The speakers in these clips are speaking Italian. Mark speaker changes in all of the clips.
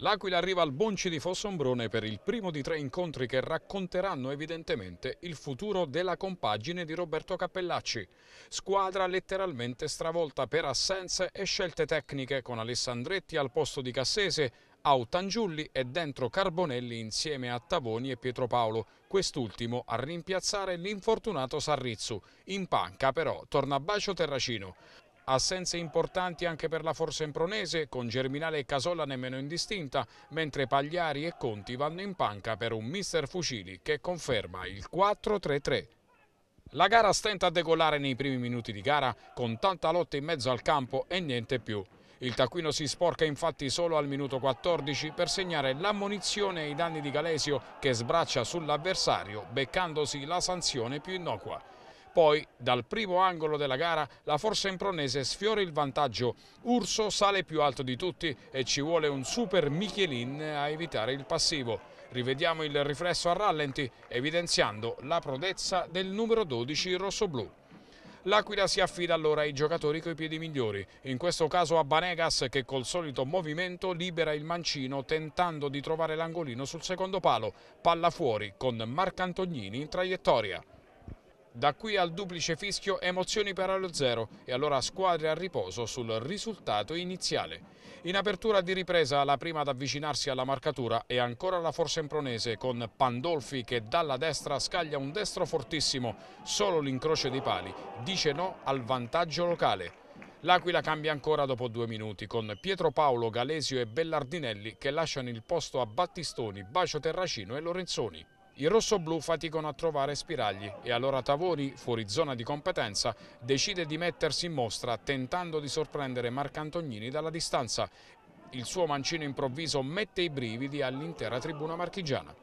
Speaker 1: L'Aquila arriva al Bonci di Fossombrone per il primo di tre incontri che racconteranno evidentemente il futuro della compagine di Roberto Cappellacci. Squadra letteralmente stravolta per assenze e scelte tecniche con Alessandretti al posto di Cassese, Autangiulli e dentro Carbonelli insieme a Tavoni e Pietro Paolo, quest'ultimo a rimpiazzare l'infortunato Sarrizzu. In panca però torna Bacio Terracino. Assenze importanti anche per la forza impronese con Germinale e Casolla nemmeno indistinta, mentre Pagliari e Conti vanno in panca per un mister Fucili che conferma il 4-3-3. La gara stenta a decollare nei primi minuti di gara, con tanta lotta in mezzo al campo e niente più. Il taccuino si sporca infatti solo al minuto 14 per segnare l'ammonizione ai danni di Galesio che sbraccia sull'avversario beccandosi la sanzione più innocua. Poi, dal primo angolo della gara, la forza impronese sfiora il vantaggio. Urso sale più alto di tutti e ci vuole un super Michelin a evitare il passivo. Rivediamo il riflesso a rallenti, evidenziando la prodezza del numero 12 rosso-blu. L'Aquila si affida allora ai giocatori coi piedi migliori, in questo caso a Banegas che col solito movimento libera il mancino tentando di trovare l'angolino sul secondo palo, palla fuori con Marcantognini in traiettoria. Da qui al duplice fischio emozioni per allo zero e allora squadre a riposo sul risultato iniziale. In apertura di ripresa la prima ad avvicinarsi alla marcatura è ancora la forza impronese con Pandolfi che dalla destra scaglia un destro fortissimo, solo l'incrocio dei pali, dice no al vantaggio locale. L'Aquila cambia ancora dopo due minuti con Pietro Paolo, Galesio e Bellardinelli che lasciano il posto a Battistoni, Bacio Terracino e Lorenzoni. I rossoblù faticano a trovare spiragli e allora Tavori, fuori zona di competenza, decide di mettersi in mostra tentando di sorprendere Marcantognini dalla distanza. Il suo mancino improvviso mette i brividi all'intera tribuna marchigiana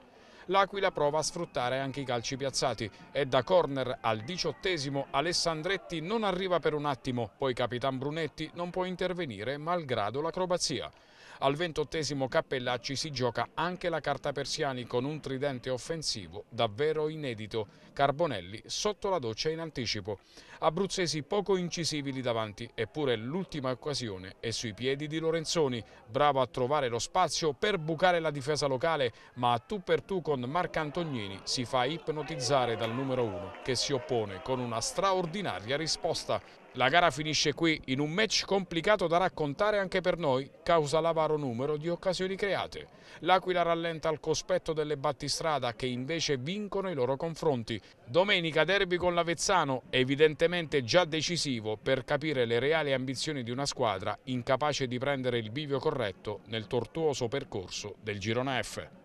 Speaker 1: l'Aquila prova a sfruttare anche i calci piazzati e da corner al diciottesimo Alessandretti non arriva per un attimo, poi Capitan Brunetti non può intervenire malgrado l'acrobazia. Al ventottesimo Cappellacci si gioca anche la carta Persiani con un tridente offensivo davvero inedito. Carbonelli sotto la doccia in anticipo. Abruzzesi poco incisivi lì davanti, eppure l'ultima occasione è sui piedi di Lorenzoni, bravo a trovare lo spazio per bucare la difesa locale, ma a tu per tu con con Marc Antognini si fa ipnotizzare dal numero 1 che si oppone con una straordinaria risposta. La gara finisce qui in un match complicato da raccontare anche per noi, causa l'avaro numero di occasioni create. L'Aquila rallenta al cospetto delle battistrada che invece vincono i loro confronti. Domenica derby con l'Avezzano, evidentemente già decisivo per capire le reali ambizioni di una squadra incapace di prendere il bivio corretto nel tortuoso percorso del Girone F.